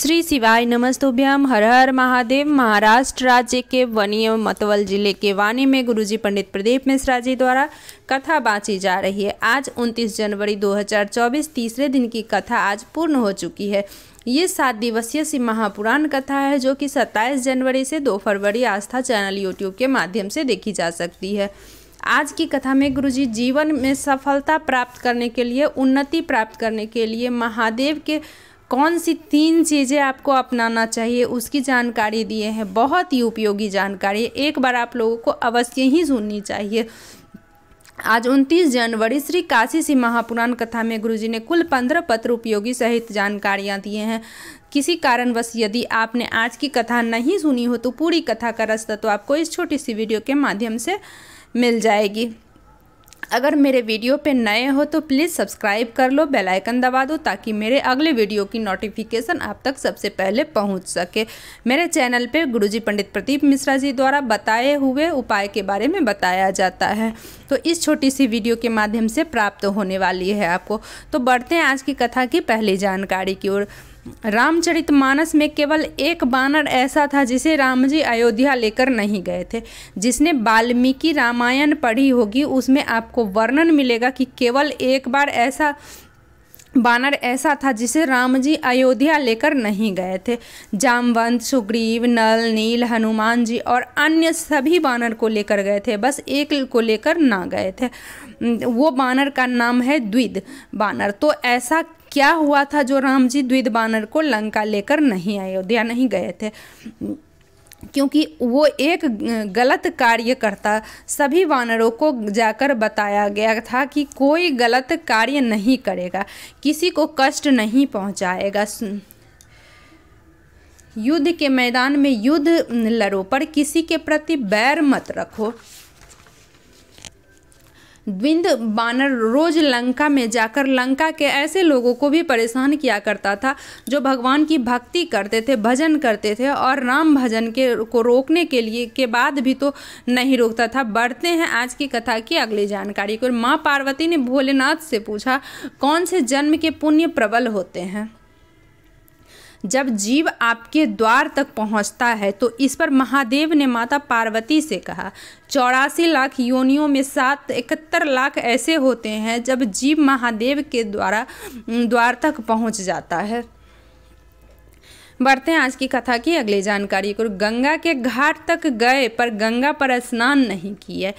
श्री शिवाय नमस्तोभ्याम हर हर महादेव महाराष्ट्र राज्य के वनीय मतवल जिले के वानी में गुरुजी पंडित प्रदीप मिश्रा जी द्वारा कथा बाँची जा रही है आज 29 जनवरी 2024 तीसरे दिन की कथा आज पूर्ण हो चुकी है ये सात दिवसीय शिव महापुराण कथा है जो कि 27 जनवरी से 2 फरवरी आस्था चैनल यूट्यूब के माध्यम से देखी जा सकती है आज की कथा में गुरुजी जीवन में सफलता प्राप्त करने के लिए उन्नति प्राप्त करने के लिए महादेव के कौन सी तीन चीज़ें आपको अपनाना चाहिए उसकी जानकारी दिए हैं बहुत ही उपयोगी जानकारी एक बार आप लोगों को अवश्य ही सुननी चाहिए आज 29 जनवरी श्री काशी सिंह महापुराण कथा में गुरुजी ने कुल 15 पत्र उपयोगी सहित जानकारियां दिए हैं किसी कारणवश यदि आपने आज की कथा नहीं सुनी हो तो पूरी कथा का रस्ता तो आपको इस छोटी सी वीडियो के माध्यम से मिल जाएगी अगर मेरे वीडियो पे नए हो तो प्लीज़ सब्सक्राइब कर लो बेल आइकन दबा दो ताकि मेरे अगले वीडियो की नोटिफिकेशन आप तक सबसे पहले पहुंच सके मेरे चैनल पे गुरुजी पंडित प्रदीप मिश्रा जी द्वारा बताए हुए उपाय के बारे में बताया जाता है तो इस छोटी सी वीडियो के माध्यम से प्राप्त होने वाली है आपको तो बढ़ते हैं आज की कथा की पहली जानकारी की ओर मानस में केवल एक बानर ऐसा था जिसे राम जी अयोध्या लेकर नहीं गए थे जिसने वाल्मीकि रामायण पढ़ी होगी उसमें आपको वर्णन मिलेगा कि केवल एक बार ऐसा बानर ऐसा था जिसे राम जी अयोध्या लेकर नहीं गए थे जामवंत सुग्रीव नल नील हनुमान जी और अन्य सभी बानर को लेकर गए थे बस एक को लेकर ना गए थे वो बानर का नाम है द्विद बानर तो ऐसा क्या हुआ था जो राम जी द्विद बानर को लंका लेकर नहीं अयोध्या नहीं गए थे क्योंकि वो एक गलत कार्य करता सभी वानरों को जाकर बताया गया था कि कोई गलत कार्य नहीं करेगा किसी को कष्ट नहीं पहुंचाएगा युद्ध के मैदान में युद्ध लड़ो पर किसी के प्रति बैर मत रखो द्विंद बानर रोज लंका में जाकर लंका के ऐसे लोगों को भी परेशान किया करता था जो भगवान की भक्ति करते थे भजन करते थे और राम भजन के को रोकने के लिए के बाद भी तो नहीं रोकता था बढ़ते हैं आज की कथा की अगली जानकारी को माँ पार्वती ने भोलेनाथ से पूछा कौन से जन्म के पुण्य प्रबल होते हैं जब जीव आपके द्वार तक पहुंचता है तो इस पर महादेव ने माता पार्वती से कहा चौरासी लाख योनियों में सात इकहत्तर लाख ऐसे होते हैं जब जीव महादेव के द्वारा द्वार तक पहुंच जाता है बढ़ते हैं आज की कथा की अगली जानकारी को गंगा के घाट तक गए पर गंगा पर स्नान नहीं किए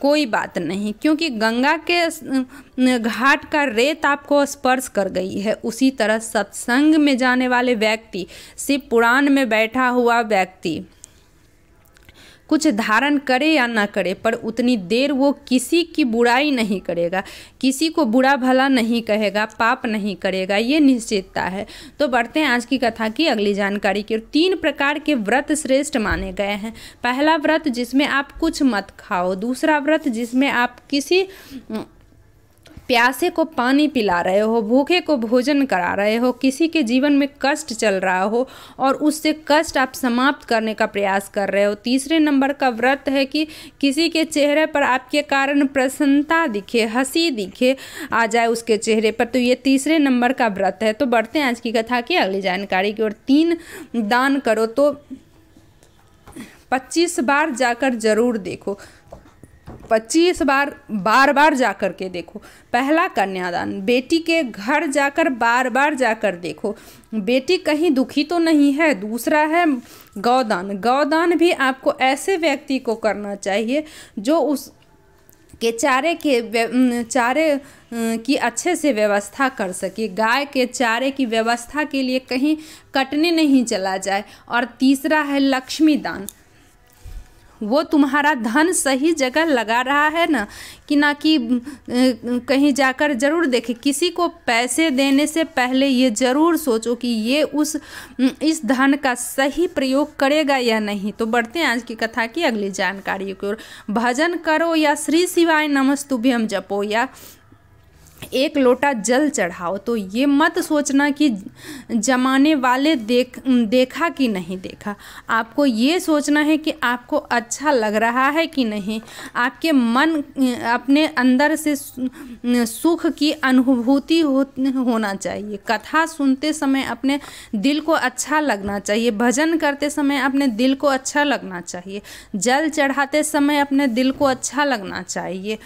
कोई बात नहीं क्योंकि गंगा के घाट का रेत आपको स्पर्श कर गई है उसी तरह सत्संग में जाने वाले व्यक्ति शिव पुराण में बैठा हुआ व्यक्ति कुछ धारण करे या ना करे पर उतनी देर वो किसी की बुराई नहीं करेगा किसी को बुरा भला नहीं कहेगा पाप नहीं करेगा ये निश्चितता है तो बढ़ते हैं आज की कथा की अगली जानकारी की तीन प्रकार के व्रत श्रेष्ठ माने गए हैं पहला व्रत जिसमें आप कुछ मत खाओ दूसरा व्रत जिसमें आप किसी प्यासे को पानी पिला रहे हो भूखे को भोजन करा रहे हो किसी के जीवन में कष्ट चल रहा हो और उससे कष्ट आप समाप्त करने का प्रयास कर रहे हो तीसरे नंबर का व्रत है कि किसी के चेहरे पर आपके कारण प्रसन्नता दिखे हंसी दिखे आ जाए उसके चेहरे पर तो ये तीसरे नंबर का व्रत है तो बढ़ते हैं आज की कथा की अगली जानकारी की और तीन दान करो तो पच्चीस बार जाकर ज़रूर देखो पच्चीस बार बार बार जाकर के देखो पहला कन्यादान बेटी के घर जाकर बार बार जाकर देखो बेटी कहीं दुखी तो नहीं है दूसरा है गौदान गौदान भी आपको ऐसे व्यक्ति को करना चाहिए जो उस के चारे के चारे की अच्छे से व्यवस्था कर सके गाय के चारे की व्यवस्था के लिए कहीं कटने नहीं चला जाए और तीसरा है लक्ष्मी दान वो तुम्हारा धन सही जगह लगा रहा है ना कि ना कि कहीं जाकर ज़रूर देखें किसी को पैसे देने से पहले ये ज़रूर सोचो कि ये उस इस धन का सही प्रयोग करेगा या नहीं तो बढ़ते हैं आज की कथा की अगली जानकारी की ओर भजन करो या श्री शिवाय नमस्तुभ्यम जपो या एक लोटा जल चढ़ाओ तो ये मत सोचना कि जमाने वाले देख देखा कि नहीं देखा आपको ये सोचना है कि आपको अच्छा लग रहा है कि नहीं आपके मन अपने अंदर से सुख की अनुभूति हो होना चाहिए कथा सुनते समय अपने दिल को अच्छा लगना चाहिए भजन करते समय अपने दिल को अच्छा लगना चाहिए जल चढ़ाते समय अपने दिल को अच्छा लगना चाहिए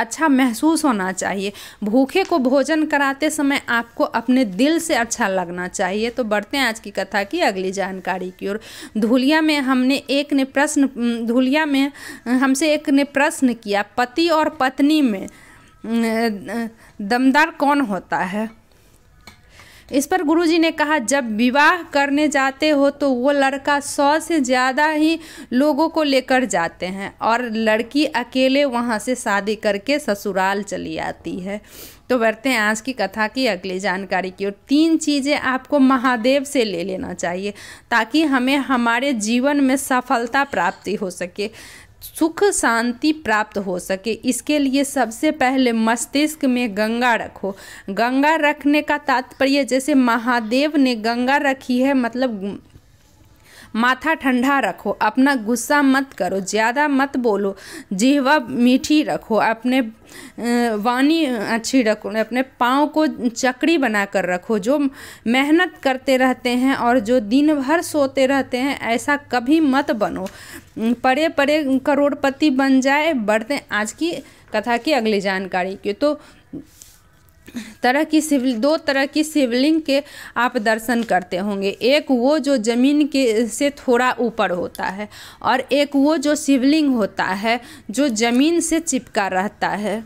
अच्छा महसूस होना चाहिए भूखे को भोजन कराते समय आपको अपने दिल से अच्छा लगना चाहिए तो बढ़ते हैं आज की कथा की अगली जानकारी की ओर धूलिया में हमने एक ने प्रश्न धूलिया में हमसे एक ने प्रश्न किया पति और पत्नी में दमदार कौन होता है इस पर गुरुजी ने कहा जब विवाह करने जाते हो तो वो लड़का सौ से ज़्यादा ही लोगों को लेकर जाते हैं और लड़की अकेले वहाँ से शादी करके ससुराल चली आती है तो बढ़ते हैं आज की कथा की अगली जानकारी की और तीन चीज़ें आपको महादेव से ले लेना चाहिए ताकि हमें हमारे जीवन में सफलता प्राप्ति हो सके सुख शांति प्राप्त हो सके इसके लिए सबसे पहले मस्तिष्क में गंगा रखो गंगा रखने का तात्पर्य जैसे महादेव ने गंगा रखी है मतलब माथा ठंडा रखो अपना गुस्सा मत करो ज़्यादा मत बोलो जिहवा मीठी रखो अपने वाणी अच्छी रखो अपने पाँव को चकड़ी बना कर रखो जो मेहनत करते रहते हैं और जो दिन भर सोते रहते हैं ऐसा कभी मत बनो पड़े पड़े करोड़पति बन जाए बढ़ते आज की कथा की अगली जानकारी की तो तरह की शिवलिंग दो तरह की शिवलिंग के आप दर्शन करते होंगे एक वो जो ज़मीन के से थोड़ा ऊपर होता है और एक वो जो शिवलिंग होता है जो ज़मीन से चिपका रहता है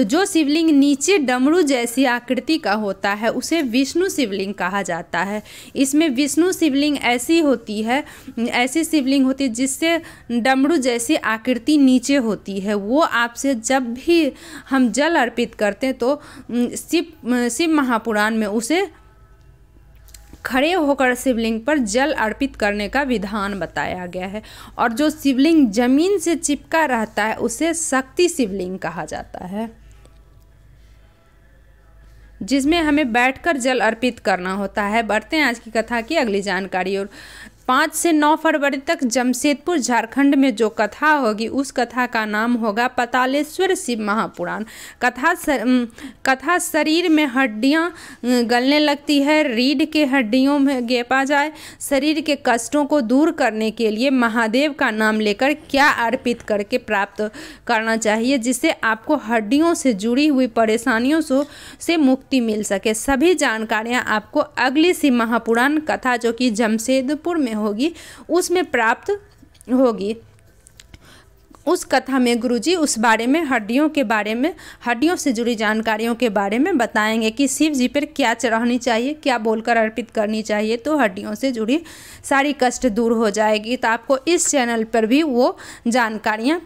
तो जो शिवलिंग नीचे डमरू जैसी आकृति का होता है उसे विष्णु शिवलिंग कहा जाता है इसमें विष्णु शिवलिंग ऐसी होती है ऐसी शिवलिंग होती है जिससे डमरू जैसी आकृति नीचे होती है वो आपसे जब भी हम जल अर्पित करते हैं तो शिव शिव महापुराण में उसे खड़े होकर शिवलिंग पर जल अर्पित करने का विधान बताया गया है और जो शिवलिंग जमीन से चिपका रहता है उसे शक्ति शिवलिंग कहा जाता है जिसमें हमें बैठकर जल अर्पित करना होता है बढ़ते हैं आज की कथा की अगली जानकारी और पाँच से नौ फरवरी तक जमशेदपुर झारखंड में जो कथा होगी उस कथा का नाम होगा पतालेश्वर शिव महापुराण कथा सर, कथा शरीर में हड्डियाँ गलने लगती है रीढ़ के हड्डियों में गेपा जाए शरीर के कष्टों को दूर करने के लिए महादेव का नाम लेकर क्या अर्पित करके प्राप्त करना चाहिए जिससे आपको हड्डियों से जुड़ी हुई परेशानियों से मुक्ति मिल सके सभी जानकारियाँ आपको अगली शिव महापुराण कथा जो कि जमशेदपुर में होगी उसमें प्राप्त होगी उस कथा में गुरुजी उस बारे में हड्डियों के बारे में हड्डियों से जुड़ी जानकारियों के बारे में बताएंगे कि शिव जी पर क्या चढ़ानी चाहिए क्या बोलकर अर्पित करनी चाहिए तो हड्डियों से जुड़ी सारी कष्ट दूर हो जाएगी तो आपको इस चैनल पर भी वो जानकारियाँ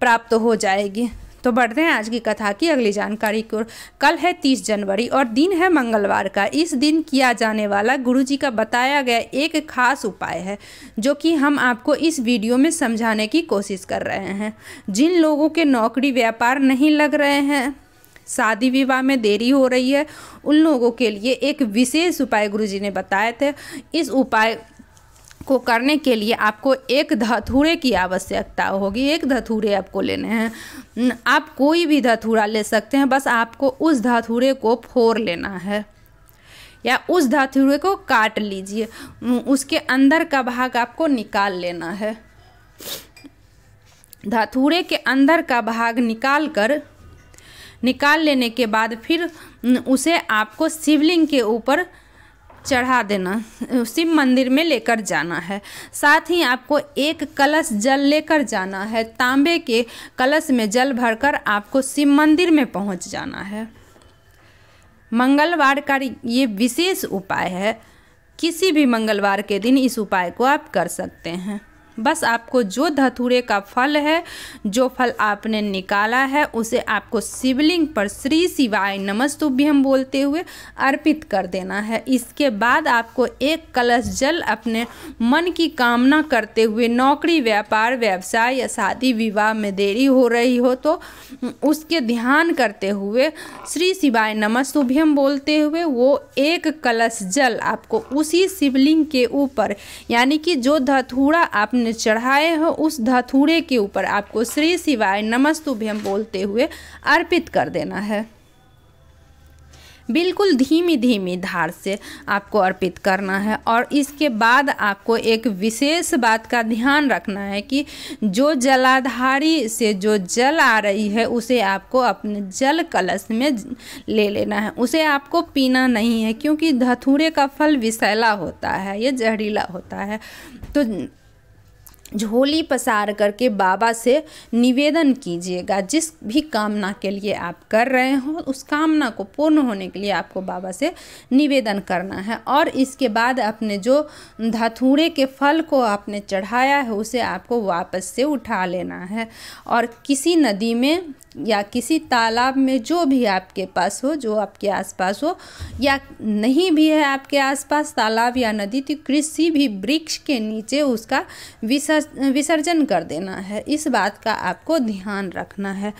प्राप्त हो जाएगी तो बढ़ते हैं आज की कथा की अगली जानकारी को कल है तीस जनवरी और दिन है मंगलवार का इस दिन किया जाने वाला गुरु जी का बताया गया एक खास उपाय है जो कि हम आपको इस वीडियो में समझाने की कोशिश कर रहे हैं जिन लोगों के नौकरी व्यापार नहीं लग रहे हैं शादी विवाह में देरी हो रही है उन लोगों के लिए एक विशेष उपाय गुरुजी ने बताए थे इस उपाय को करने के लिए आपको एक धतूरे की आवश्यकता होगी एक धतूरे आपको लेने हैं आप कोई भी धतूरा ले सकते हैं बस आपको उस धतूरे को फोर लेना है या उस धातुए को काट लीजिए उसके अंदर का भाग आपको निकाल लेना है धातुरे के अंदर का भाग निकाल कर निकाल लेने के बाद फिर उसे आपको शिवलिंग के ऊपर चढ़ा देना शिव मंदिर में लेकर जाना है साथ ही आपको एक कलश जल लेकर जाना है तांबे के कलश में जल भरकर आपको शिव मंदिर में पहुंच जाना है मंगलवार का ये विशेष उपाय है किसी भी मंगलवार के दिन इस उपाय को आप कर सकते हैं बस आपको जो धतूरे का फल है जो फल आपने निकाला है उसे आपको शिवलिंग पर श्री शिवाय नमस्तुभ्यम बोलते हुए अर्पित कर देना है इसके बाद आपको एक कलश जल अपने मन की कामना करते हुए नौकरी व्यापार व्यवसाय या शादी विवाह में देरी हो रही हो तो उसके ध्यान करते हुए श्री शिवाय नमस्तुभ्यम बोलते हुए वो एक कलश जल आपको उसी शिवलिंग के ऊपर यानी कि जो धतूरा आपने हमने चढ़ाए हैं उस धातूरे के ऊपर आपको श्री शिवाय नमस्तुभ्यम बोलते हुए अर्पित कर देना है बिल्कुल धीमी धीमी धार से आपको अर्पित करना है और इसके बाद आपको एक विशेष बात का ध्यान रखना है कि जो जलाधारी से जो जल आ रही है उसे आपको अपने जल कलश में ले लेना है उसे आपको पीना नहीं है क्योंकि धतूरे का फल विषैला होता है ये जहरीला होता है तो झोली पसार करके बाबा से निवेदन कीजिएगा जिस भी कामना के लिए आप कर रहे हो उस कामना को पूर्ण होने के लिए आपको बाबा से निवेदन करना है और इसके बाद आपने जो धाथूरे के फल को आपने चढ़ाया है उसे आपको वापस से उठा लेना है और किसी नदी में या किसी तालाब में जो भी आपके पास हो जो आपके आसपास हो या नहीं भी है आपके आसपास तालाब या नदी तो किसी भी वृक्ष के नीचे उसका विसर्ज विसर्जन कर देना है इस बात का आपको ध्यान रखना है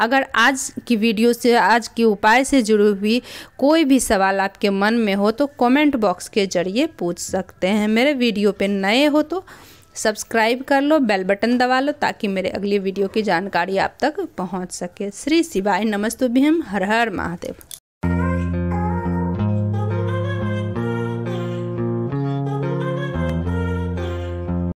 अगर आज की वीडियो से आज के उपाय से जुड़ी हुई कोई भी सवाल आपके मन में हो तो कमेंट बॉक्स के जरिए पूछ सकते हैं मेरे वीडियो पे नए हो तो सब्सक्राइब कर लो बेल बटन दबा लो ताकि मेरे अगली वीडियो की जानकारी आप तक पहुंच सके श्री शिवाय नमस्तुभ्यम हर हर महादेव